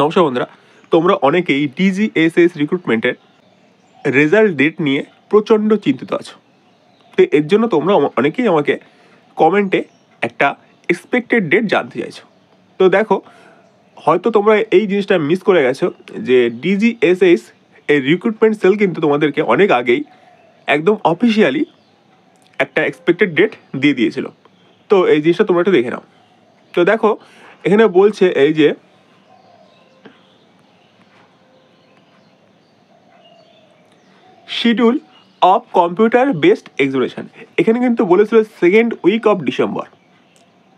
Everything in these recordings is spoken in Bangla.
নমস্কার বন্ধুরা তোমরা অনেকেই ডিজিএসএস রিক্রুটমেন্টের রেজাল্ট ডেট নিয়ে প্রচণ্ড চিন্তিত আছো তো এর জন্য তোমরা অনেকেই আমাকে কমেন্টে একটা এক্সপেক্টেড ডেট জানতে চাইছো তো দেখো হয়তো তোমরা এই জিনিসটা মিস করে গেছো যে ডিজিএসএস এর রিক্রুটমেন্ট সেল কিন্তু তোমাদেরকে অনেক আগেই একদম অফিসিয়ালি একটা এক্সপেক্টেড ডেট দিয়ে দিয়েছিল তো এই জিনিসটা তোমরা একটু দেখে নাও তো দেখো এখানে বলছে এই যে schedule of computer based examination এখানে কিন্তু বলেছিল সেকেন্ড উইক অফ ডিসেম্বর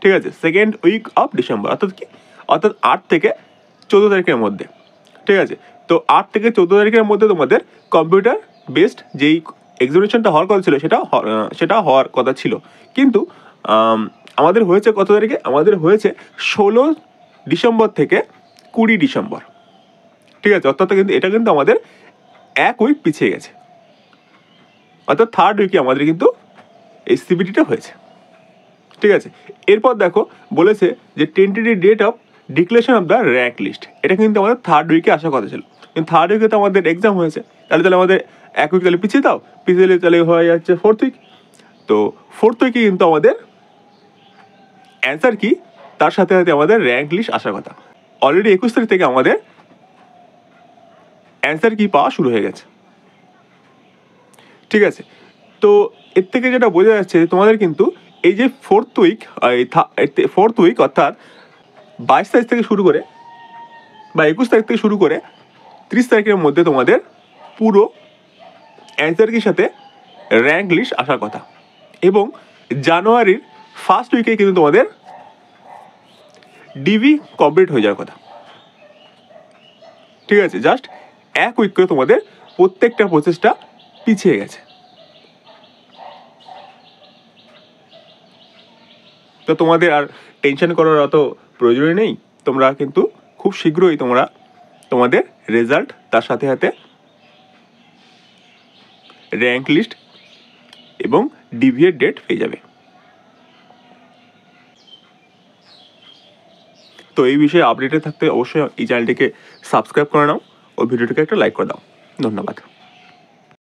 ঠিক আছে সেকেন্ড উইক অফ ডিসেম্বর অর্থাৎ কি অর্থাৎ আট থেকে চোদ্দ তারিখের মধ্যে ঠিক আছে তো আট থেকে চোদ্দো তারিখের মধ্যে তোমাদের কম্পিউটার বেসড যেই এক্সামিনেশনটা হওয়ার কথা ছিল সেটা সেটা হওয়ার কথা ছিল কিন্তু আমাদের হয়েছে কত তারিখে আমাদের হয়েছে ষোলো ডিসেম্বর থেকে কুড়ি ডিসেম্বর ঠিক আছে অর্থাৎ কিন্তু এটা কিন্তু আমাদের এক উইক পিছিয়ে গেছে অর্থাৎ থার্ড উইকে আমাদের কিন্তু এই সিবিডিটা হয়েছে ঠিক আছে এরপর দেখো বলেছে যে tentative date of declaration of the rank list এটা কিন্তু আমাদের থার্ড উইকে আসার কথা ছিল কিন্তু থার্ড উইকে তো আমাদের এক্সাম হয়েছে তাহলে তাহলে আমাদের এক উইক তাহলে পিছিয়ে দাও পিছিয়ে দিলে তাহলে হয়ে যাচ্ছে ফোর্থ উইক তো ফোর্থ উইকে কিন্তু আমাদের অ্যান্সার কি তার সাথে সাথে আমাদের র্যাঙ্ক লিস্ট আসার কথা অলরেডি একুশ তারিখ থেকে আমাদের অ্যান্সার কি পাওয়া শুরু হয়ে গেছে ঠিক আছে তো এর থেকে যেটা বোঝা যাচ্ছে যে তোমাদের কিন্তু এই যে ফোর্থ উইক ফোর্থ উইক অর্থাৎ বাইশ তারিখ থেকে শুরু করে বা একুশ তারিখ থেকে শুরু করে তিরিশ তারিখের মধ্যে তোমাদের পুরো অ্যান্সারকির সাথে র্যাঙ্ক লিস্ট আসার কথা এবং জানুয়ারির ফার্স্ট উইকে কিন্তু তোমাদের ডিবি কমপ্লিট হয়ে যাওয়ার কথা ঠিক আছে জাস্ট এক উইক করে তোমাদের প্রত্যেকটা প্রসেসটা পিছিয়ে গেছে তো তোমাদের আর টেনশন করার অত প্রয়োজনই নেই তোমরা কিন্তু খুব শীঘ্রই তোমরা তোমাদের রেজাল্ট তার সাথে সাথে র্যাঙ্ক লিস্ট এবং ডিভিয়ের ডেট পেয়ে যাবে তো এই বিষয়ে আপডেটে থাকতে অবশ্যই এই চ্যানেলটিকে সাবস্ক্রাইব করে নাও ও ভিডিওটিকে একটা লাইক করে দাও ধন্যবাদ